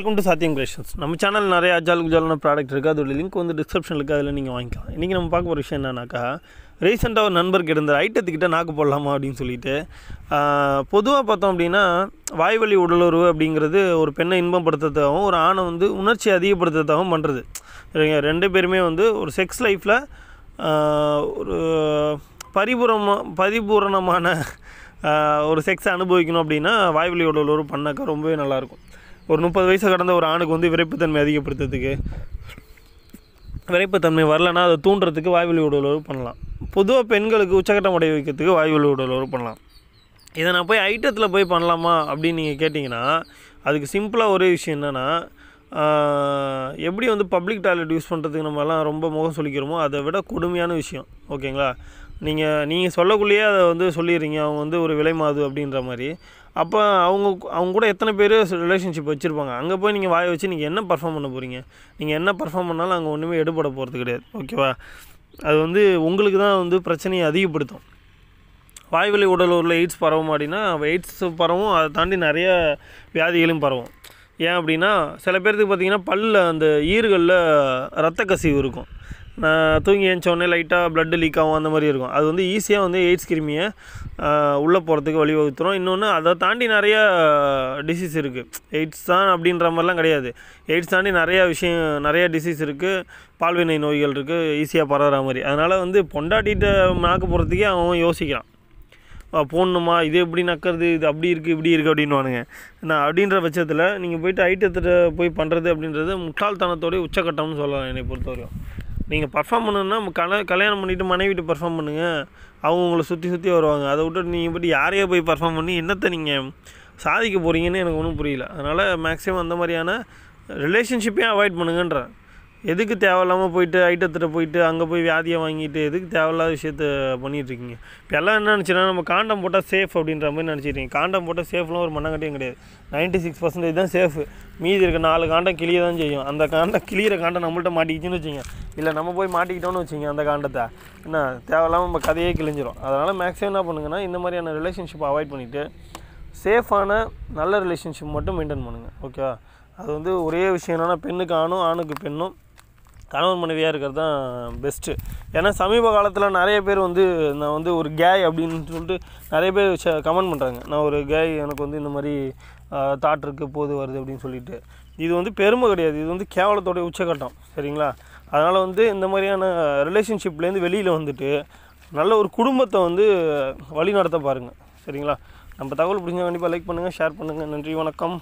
welcome to சாத்தியம் creations நம்ம channel நிறைய அஜாலுக்கு ஜாலான ப்ராடக்ட் இருக்குது அதோட லிங்க் வந்து டிஸ்கிரிப்ஷனில் இருக்குது அதில் நீங்கள் வாங்கிக்கலாம் இன்றைக்கி நம்ம பார்க்க போகிற விஷயம் என்னன்னாக்கா ரீசெண்டாக ஒரு நண்பருக்கு இருந்த ஐட்டத்துக்கிட்ட நாக்கு போடலாமா அப்படின்னு சொல்லிட்டு பொதுவாக பார்த்தோம் அப்படின்னா வாய்வழி உடலுறவு அப்படிங்கிறது ஒரு பெண்ணை இன்பப்படுத்துறதாகவும் ஒரு ஆணை வந்து உணர்ச்சி அதிகப்படுத்துறதாகவும் பண்ணுறது ரெண்டு பேருமே வந்து ஒரு செக்ஸ் லைஃப்பில் ஒரு பரிபூரமாக பரிபூரணமான ஒரு செக்ஸை அனுபவிக்கணும் அப்படின்னா வாய்வழி உடலுறவு பண்ணாக்கா ரொம்பவே நல்லாயிருக்கும் ஒரு முப்பது வயசை கடந்த ஒரு ஆணுக்கு வந்து விரைப்புத்தன்மை அதிகப்படுத்துறதுக்கு விரைப்புத்தன்மை வரலன்னா அதை தூண்டுறதுக்கு வாய்வழி உடலுறவு பண்ணலாம் பொதுவாக பெண்களுக்கு உச்சக்கட்டம் உடைய வைக்கிறதுக்கு வாய்வழி உடலுறவு பண்ணலாம் இதை நான் போய் ஐட்டத்தில் போய் பண்ணலாமா அப்படின்னு நீங்கள் கேட்டிங்கன்னா அதுக்கு சிம்பிளாக ஒரே விஷயம் என்னென்னா எப்படி வந்து பப்ளிக் டாய்லெட் யூஸ் பண்ணுறதுக்கு நம்மலாம் ரொம்ப முகம் சொல்லிக்கிறோமோ அதை விட கொடுமையான விஷயம் ஓகேங்களா நீங்கள் நீங்கள் சொல்லக்குள்ளேயே அதை வந்து சொல்லிடுறீங்க அவங்க வந்து ஒரு விலை மாது அப்படின்ற மாதிரி அப்போ அவங்க அவங்க கூட எத்தனை பேர் ரிலேஷன்ஷிப் வச்சுருப்பாங்க அங்கே போய் நீங்கள் வாய வச்சு நீங்கள் என்ன பர்ஃபார்ம் பண்ண போகிறீங்க நீங்கள் என்ன பர்ஃபார்ம் பண்ணாலும் அங்கே ஒன்றுமே எடுபட போகிறது கிடையாது ஓகேவா அது வந்து உங்களுக்கு தான் வந்து பிரச்சனையை அதிகப்படுத்தும் வாய்வழி உடலூரில் எய்ட்ஸ் பரவும் அப்படின்னா எய்ட்ஸ் பரவும் அதை தாண்டி நிறைய வியாதிகளும் பரவும் ஏன் அப்படின்னா சில பேர்த்துக்கு பார்த்தீங்கன்னா பல்லில் அந்த ஈறுகளில் ரத்த கசிவு இருக்கும் நான் தூங்கி எழுந்தோடனே லைட்டாக ப்ளட்டு லீக் ஆகும் அந்த மாதிரி இருக்கும் அது வந்து ஈஸியாக வந்து எய்ட்ஸ் கிருமியை உள்ளே போகிறதுக்கு வழிவகுத்துரும் இன்னொன்று அதை தாண்டி நிறையா டிசீஸ் இருக்குது எய்ட்ஸ் தான் அப்படின்ற மாதிரிலாம் கிடையாது எய்ட்ஸ் தாண்டி நிறையா விஷயம் நிறையா டிசீஸ் இருக்குது பால்வினை நோய்கள் இருக்குது ஈஸியாக பரவுற மாதிரி அதனால் வந்து பொண்டாட்டிகிட்ட நாக்கு போகிறதுக்கே அவன் யோசிக்கலாம் போடணுமா இது எப்படி நக்கிறது இது அப்படி இருக்குது இப்படி இருக்குது அப்படின்வானுங்க நான் அப்படின்ற பட்சத்தில் நீங்கள் போயிட்டு ஐட்டத்தில் போய் பண்ணுறது அப்படின்றது முட்டாள்தனத்தோடைய உச்சக்கட்டம்னு சொல்லலாம் என்னை பொறுத்தவரைக்கும் நீங்கள் பர்ஃபார்ம் பண்ணணுன்னா கல கல்யாணம் பண்ணிவிட்டு மனைவிட்டு பர்ஃபார்ம் பண்ணுங்கள் அவங்க உங்களை சுற்றி சுற்றி வருவாங்க அதை விட்டு நீங்கள் போய்ட்டு யாரையோ போய் பர்ஃபார்ம் பண்ணி என்னத்தை நீங்கள் சாதிக்க போகிறீங்கன்னு எனக்கு ஒன்றும் புரியல அதனால் மேக்ஸிமம் அந்த மாதிரியான ரிலேஷன்ஷிப்பையும் அவாய்ட் பண்ணுங்கன்றேன் எதுக்கு தேவையில்லாமல் போயிட்டு ஐட்டத்திட்ட போயிட்டு அங்கே போய் வியாதியை வாங்கிட்டு எதுக்கு தேவையில்லாத விஷயத்த பண்ணிகிட்ருக்கீங்க இப்போ எல்லாம் என்ன நினச்சினா நம்ம காண்டம் போட்டால் சேஃப் அப்படின்ற மாதிரி நினச்சிருக்கீங்க காண்டம் போட்டால் சேஃப்லாம் ஒரு மண்ணங்கட்டியும் கிடையாது நைன்ட்டி சிக்ஸ் பர்சன்டேஜ் தான் சேஃப் மீதி இருக்க நாலு காண்டம் கிளிய தான் செய்யும் அந்த காண்டம் கிளியிற காண்டம் நம்மள்ட்ட மாட்டிக்கிச்சுன்னு வச்சுங்க இல்லை நம்ம போய் மாட்டிக்கிட்டோம்னு வச்சுங்க அந்த காண்டத்தை என்ன தேவையில்லாமல் நம்ம கதையே கிழிஞ்சிரும் அதனால் மேக்ஸிமம் என்ன பண்ணுங்கன்னா இந்த மாதிரியான ரிலேஷன்ஷிப் அவாய்ட் பண்ணிவிட்டு சேஃபான நல்ல ரிலேஷன்ஷிப் மட்டும் மெயின்டைன் பண்ணுங்கள் ஓகேவா அது வந்து ஒரே விஷயம் என்னென்னா பெண்ணுக்கு ஆணும் ஆணுக்கு பெண்ணும் கணவன் மனைவியாக இருக்கிறது தான் பெஸ்ட்டு ஏன்னா சமீப காலத்தில் நிறைய பேர் வந்து நான் வந்து ஒரு கேய் அப்படின்னு சொல்லிட்டு நிறைய பேர் கமெண்ட் பண்ணுறாங்க நான் ஒரு கேய் எனக்கு வந்து இந்த மாதிரி தாட் இருக்குது போது வருது அப்படின்னு சொல்லிட்டு இது வந்து பெருமை கிடையாது இது வந்து கேவலத்தோடைய உச்சக்கட்டம் சரிங்களா அதனால் வந்து இந்த மாதிரியான ரிலேஷன்ஷிப்லேருந்து வெளியில் வந்துட்டு நல்ல ஒரு குடும்பத்தை வந்து வழி நடத்த பாருங்கள் சரிங்களா நம்ம தகவல் பிடிச்சா கண்டிப்பாக லைக் பண்ணுங்கள் ஷேர் பண்ணுங்கள் நன்றி வணக்கம்